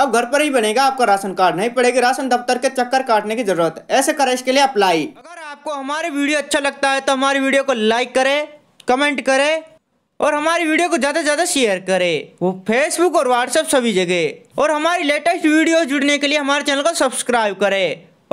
अब घर पर ही बनेगा आपका राशन कार्ड नहीं पड़ेगी राशन दफ्तर के चक्कर काटने की जरूरत है ऐसे करें इसके लिए अप्लाई अगर आपको हमारे वीडियो अच्छा लगता है तो हमारे वीडियो को लाइक करे कमेंट करे और हमारी वीडियो को ज़्यादा से ज़्यादा शेयर करें वो फेसबुक और व्हाट्सएप सभी जगह और हमारी लेटेस्ट वीडियो जुड़ने के लिए हमारे चैनल को सब्सक्राइब करें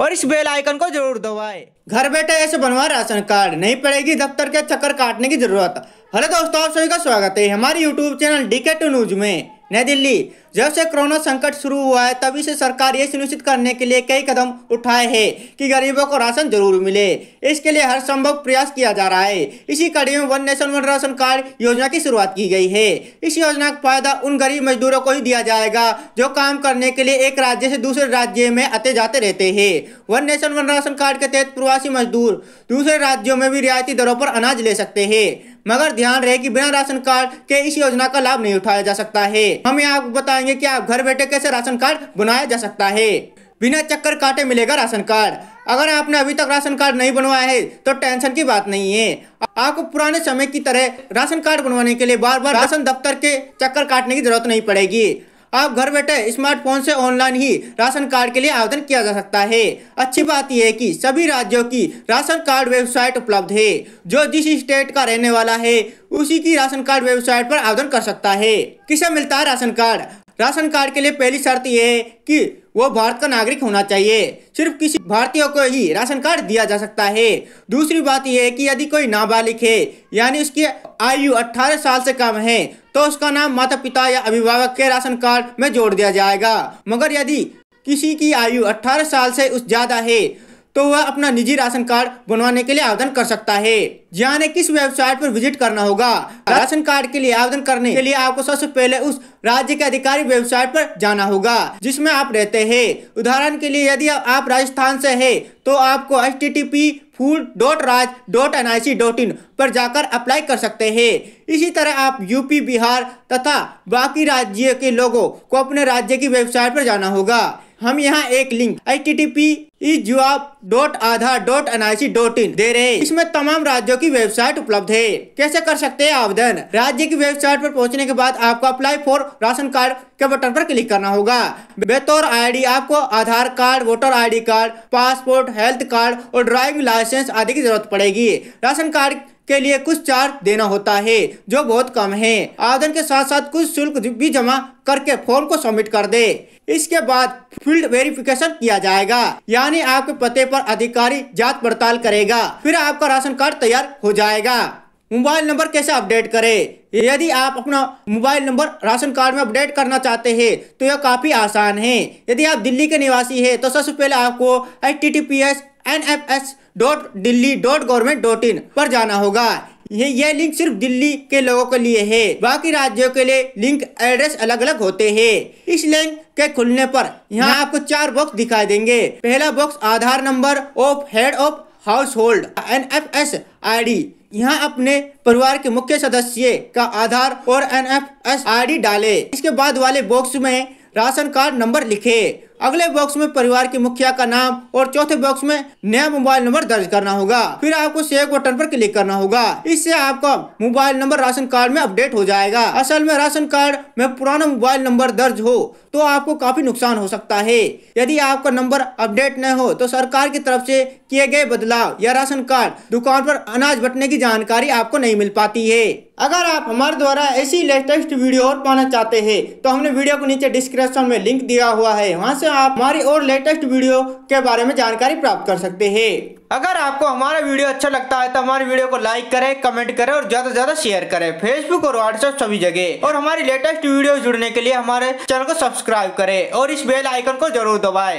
और इस बेल आइकन को जरूर दबाएं। घर बैठे ऐसे बनवा राशन कार्ड नहीं पड़ेगी दफ्तर के चक्कर काटने की जरूरत हेलो दोस्तों आप सभी का स्वागत है हमारे YouTube channel D K two news में नई दिल्ली जब से कोरोना संकट शुरू हुआ है तभी से सरकार ये सुनिश्चित करने के लिए कई कदम उठाए हैं कि गरीबों को राशन जरूर मिले इसके लिए हर संभव प्रयास किया जा रहा है इसी कड़ी में one nation one ration card योजना की शुरुआत की गई है इस योजना का फायदा उन गरीब मजदूरों को ही दिया जाएगा जो काम करने के लिए एक राज्य से दूसरे राज्य में आते जाते रहते हैं one nation one ration card के तहत प्रवासी मजदूर दूसरे राज्यों में भी रियायती दरों पर अनाज ले सकते हैं मगर ध्यान रहे कि बिना राशन कार्ड के इस योजना का लाभ नहीं उठाया जा सकता है हम यहाँ आपको बताएंगे कि आप घर बैठे कैसे राशन कार्ड बनाया जा सकता है बिना चक्कर काटे मिलेगा राशन कार्ड अगर आपने अभी तक राशन कार्ड नहीं बनवाया है तो टेंशन की बात नहीं है आपको पुराने समय की तरह राशन कार्ड बनवाने के लिए बार बार राशन दफ्तर के चक्कर काटने की जरूरत नहीं पड़ेगी आप घर बैठे स्मार्टफोन से ऑनलाइन ही राशन कार्ड के लिए आवेदन किया जा सकता है अच्छी बात यह है कि सभी राज्यों की राशन कार्ड वेबसाइट उपलब्ध है जो जिस स्टेट का रहने वाला है उसी की राशन कार्ड वेबसाइट पर आवेदन कर सकता है किसे मिलता है राशन कार्ड राशन कार्ड के लिए पहली शर्त यह है कि वो भारत का नागरिक होना चाहिए सिर्फ किसी भारतीयों को ही राशन कार्ड दिया जा सकता है दूसरी बात यह है कि यदि कोई नाबालिग है यानी उसकी आयु 18 साल से कम है तो उसका नाम माता पिता या अभिभावक के राशन कार्ड में जोड़ दिया जाएगा मगर यदि किसी की आयु 18 साल से उस ज़्यादा है तो वह अपना निजी राशन कार्ड बनवाने के लिए आवेदन कर सकता है यानी किस वेबसाइट पर विजिट करना होगा राशन कार्ड के लिए आवेदन करने के लिए आपको सबसे पहले उस राज्य के अधिकारी वेबसाइट पर जाना होगा जिसमें आप रहते हैं उदाहरण के लिए यदि आप राजस्थान से है तो आपको H T T P food dot raj dot N I C dot in पर जाकर अप्लाई कर सकते हैं इसी तरह आप यूपी बिहार तथा बाकी राज्य के लोगों को अपने राज्य की वेबसाइट पर जाना होगा हम यहाँ एक link H T T P E dot Aadhaar dot N I C dot in दे रहे इसमें तमाम राज्यों की वेबसाइट उपलब्ध है कैसे कर सकते हैं आवेदन राज्य की वेबसाइट पर पहुंचने के बाद आपको अप्लाई फॉर राशन कार्ड के बटन पर क्लिक करना होगा बेतौर आईडी आपको Aadhaar card voter ID card passport health card और ड्राइविंग लाइसेंस आदि की जरूरत पड़ेगी राशन कार्ड के लिए कुछ चार्ज देना होता है जो बहुत कम है आवेदन के साथ साथ कुछ शुल्क भी जमा करके फॉर्म को सबमिट कर दे इसके बाद फील्ड वेरिफिकेशन किया जाएगा यानी आपके पते पर अधिकारी जांच पड़ताल करेगा फिर आपका राशन कार्ड तैयार हो जाएगा मोबाइल नंबर कैसे अपडेट करें यदि आप अपना मोबाइल नंबर राशन कार्ड में अपडेट करना चाहते हैं तो यह काफ़ी आसान है यदि आप दिल्ली के निवासी हैं तो सबसे पहले आपको H T T P S N F S dot Delhi dot government dot in पर जाना होगा ये ये लिंक सिर्फ दिल्ली के लोगों के लिए है बाकी राज्यों के लिए लिंक एड्रेस अलग अलग होते हैं इस लिंक के खुलने पर यहाँ आपको चार बॉक्स दिखाई देंगे पहला box Aadhaar number of head of household N F S I D यहाँ अपने परिवार के मुख्य सदस्य का आधार और N F S I D डाले इसके बाद वाले बॉक्स में राशन कार्ड नंबर लिखे अगले बॉक्स में परिवार के मुखिया का नाम और चौथे बॉक्स में नया मोबाइल नंबर दर्ज करना होगा फिर आपको सेव बटन पर क्लिक करना होगा इससे आपका मोबाइल नंबर राशन कार्ड में अपडेट हो जाएगा असल में राशन कार्ड में पुराना मोबाइल नंबर दर्ज हो तो आपको काफी नुकसान हो सकता है यदि आपका नंबर अपडेट न हो तो सरकार की तरफ ऐसी किए गए बदलाव या राशन कार्ड दुकान पर अनाज बटने की जानकारी आपको नहीं मिल पाती है अगर आप हमारे द्वारा ऐसी लेटेस्ट वीडियो और पाना चाहते हैं तो हमने वीडियो को नीचे डिस्क्रिप्शन में लिंक दिया हुआ है वहाँ से से आप हमारी और लेटेस्ट वीडियो के बारे में जानकारी प्राप्त कर सकते हैं अगर आपको हमारा वीडियो अच्छा लगता है तो हमारे वीडियो को लाइक करें कमेंट करें और ज्यादा से ज्यादा शेयर करें फेसबुक और व्हाट्सएप सभी जगह और हमारी लेटेस्ट वीडियो जुड़ने के लिए हमारे चैनल को सब्सक्राइब करें और इस बेल आइकन को जरूर दबाएं